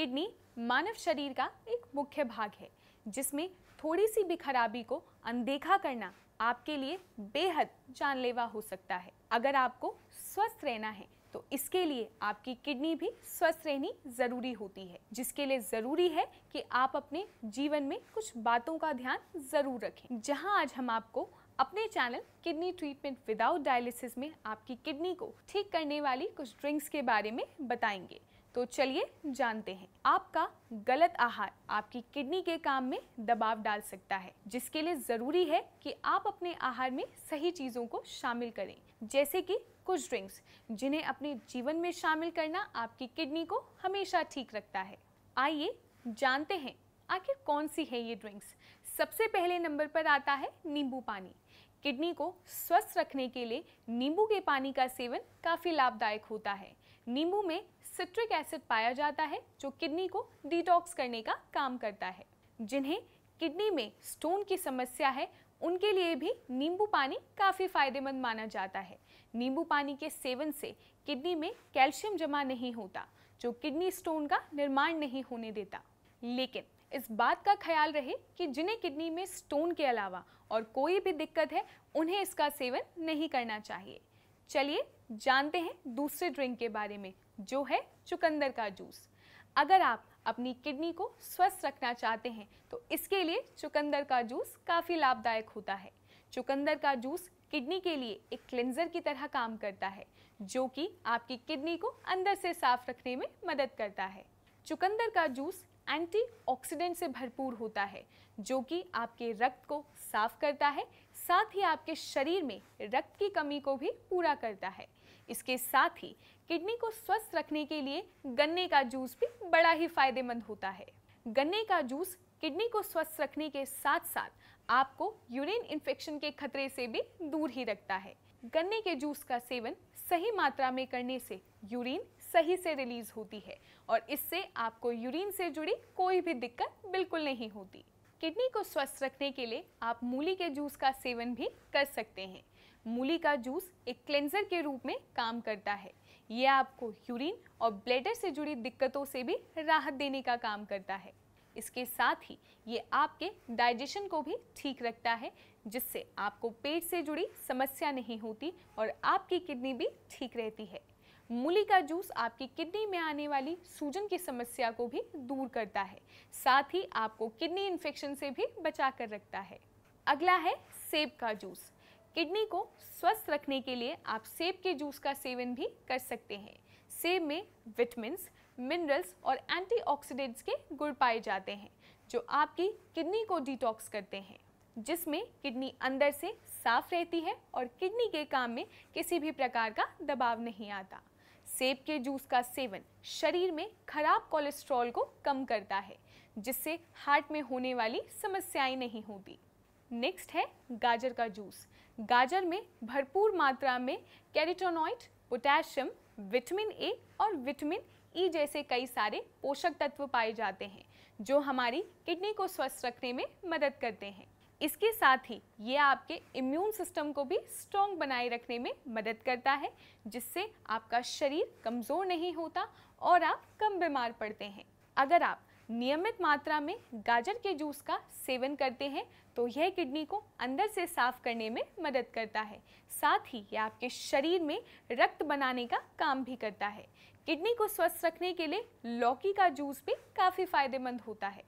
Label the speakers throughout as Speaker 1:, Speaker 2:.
Speaker 1: kidney मानव शरीर का एक मुख्य भाग है जिसमें थोड़ी सी भी खराबी को अनदेखा करना आपके लिए बेहद जानलेवा हो सकता है अगर आपको स्वस्थ रहना है तो इसके लिए आपकी किडनी भी स्वस्थ रहनी ज़रूरी होती है जिसके लिए ज़रूरी है कि आप अपने जीवन में कुछ बातों का ध्यान ज़रूर रखें जहां आज हम आपको अपने channel kidney treatment without dialysis में आपकी किडनी को ठीक करने वाली कुछ ड्रिंक्स के बारे में बताएंगे तो चलिए जानते हैं आपका गलत आहार आपकी किडनी के काम में दबाव डाल सकता है जिसके लिए ज़रूरी है कि आप अपने आहार में सही चीज़ों को शामिल करें जैसे कि कुछ ड्रिंक्स जिन्हें अपने जीवन में शामिल करना आपकी किडनी को हमेशा ठीक रखता है आइए जानते हैं आखिर कौन सी है ये ड्रिंक्स सबसे पहले नंबर पर आता है नींबू पानी किडनी को स्वस्थ रखने के लिए नींबू के पानी का सेवन काफ़ी लाभदायक होता है नींबू में सिट्रिक एसिड पाया जाता है जो किडनी को डिटॉक्स करने का काम करता है जिन्हें किडनी में स्टोन की समस्या है उनके लिए भी नींबू पानी काफ़ी फायदेमंद माना जाता है नींबू पानी के सेवन से किडनी में कैल्शियम जमा नहीं होता जो किडनी स्टोन का निर्माण नहीं होने देता लेकिन इस बात का ख्याल रहे कि जिन्हें किडनी में स्टोन के अलावा और कोई भी दिक्कत है उन्हें इसका सेवन नहीं करना चाहिए चलिए जानते हैं दूसरे ड्रिंक के बारे में जो है चुकंदर का जूस अगर आप अपनी किडनी को स्वस्थ रखना चाहते हैं तो इसके लिए चुकंदर का जूस काफ़ी लाभदायक होता है चुकंदर का जूस किडनी के लिए एक क्लेंजर की तरह काम करता है जो कि आपकी किडनी को अंदर से साफ रखने में मदद करता है चुकंदर का जूस एंटीऑक्सीडेंट से भरपूर होता है जो कि आपके रक्त को साफ करता है साथ ही आपके शरीर में रक्त की कमी को भी पूरा करता है इसके साथ ही किडनी को स्वस्थ रखने के लिए गन्ने का जूस भी बड़ा ही फायदेमंद होता है गन्ने का जूस किडनी को स्वस्थ रखने के साथ साथ आपको यूरिन इन्फेक्शन के खतरे से भी दूर ही रखता है गन्ने के जूस का सेवन सही मात्रा में करने से यूरिन सही से रिलीज होती है और इससे आपको यूरिन से जुड़ी कोई भी दिक्कत बिल्कुल नहीं होती किडनी को स्वस्थ रखने के लिए आप मूली के जूस का सेवन भी कर सकते हैं मूली का जूस एक क्लेंजर के रूप में काम करता है ये आपको यूरिन और ब्लेडर से जुड़ी दिक्कतों से भी राहत देने का काम करता है इसके साथ ही ये आपके डाइजेशन को भी ठीक रखता है जिससे आपको पेट से जुड़ी समस्या नहीं होती और आपकी किडनी भी ठीक रहती है मूली का जूस आपकी किडनी में आने वाली सूजन की समस्या को भी दूर करता है साथ ही आपको किडनी इन्फेक्शन से भी बचा कर रखता है अगला है सेब का जूस किडनी को स्वस्थ रखने के लिए आप सेब के जूस का सेवन भी कर सकते हैं सेब में विटमिन्स मिनरल्स और एंटीऑक्सीडेंट्स के गुण पाए जाते हैं जो आपकी किडनी को डिटॉक्स करते हैं जिसमें किडनी अंदर से साफ रहती है और किडनी के काम में किसी भी प्रकार का दबाव नहीं आता सेब के जूस का सेवन शरीर में खराब कोलेस्ट्रॉल को कम करता है जिससे हार्ट में होने वाली समस्याएं नहीं होती नेक्स्ट है गाजर का जूस गाजर में भरपूर मात्रा में कैरिटोनॉइट पोटेशियम विटामिन ए और विटामिन ई e जैसे कई सारे पोषक तत्व पाए जाते हैं जो हमारी किडनी को स्वस्थ रखने में मदद करते हैं इसके साथ ही ये आपके इम्यून सिस्टम को भी स्ट्रॉन्ग बनाए रखने में मदद करता है जिससे आपका शरीर कमज़ोर नहीं होता और आप कम बीमार पड़ते हैं अगर आप नियमित मात्रा में गाजर के जूस का सेवन करते हैं तो यह किडनी को अंदर से साफ करने में मदद करता है साथ ही यह आपके शरीर में रक्त बनाने का काम भी करता है किडनी को स्वस्थ रखने के लिए लौकी का जूस भी काफ़ी फायदेमंद होता है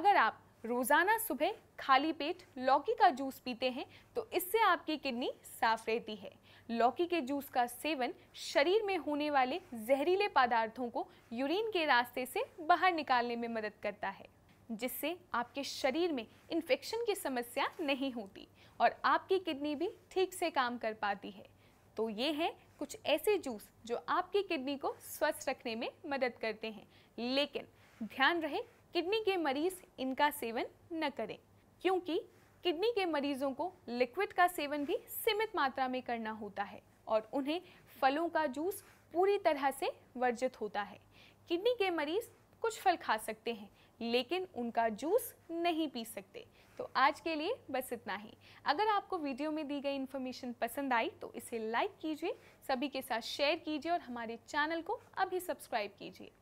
Speaker 1: अगर आप रोज़ाना सुबह खाली पेट लौकी का जूस पीते हैं तो इससे आपकी किडनी साफ रहती है लौकी के जूस का सेवन शरीर में होने वाले जहरीले पदार्थों को यूरिन के रास्ते से बाहर निकालने में मदद करता है जिससे आपके शरीर में इन्फेक्शन की समस्या नहीं होती और आपकी किडनी भी ठीक से काम कर पाती है तो ये है कुछ ऐसे जूस जो आपकी किडनी को स्वस्थ रखने में मदद करते हैं लेकिन ध्यान रहे किडनी के मरीज इनका सेवन न करें क्योंकि किडनी के मरीजों को लिक्विड का सेवन भी सीमित मात्रा में करना होता है और उन्हें फलों का जूस पूरी तरह से वर्जित होता है किडनी के मरीज कुछ फल खा सकते हैं लेकिन उनका जूस नहीं पी सकते तो आज के लिए बस इतना ही अगर आपको वीडियो में दी गई इन्फॉर्मेशन पसंद आई तो इसे लाइक कीजिए सभी के साथ शेयर कीजिए और हमारे चैनल को अभी सब्सक्राइब कीजिए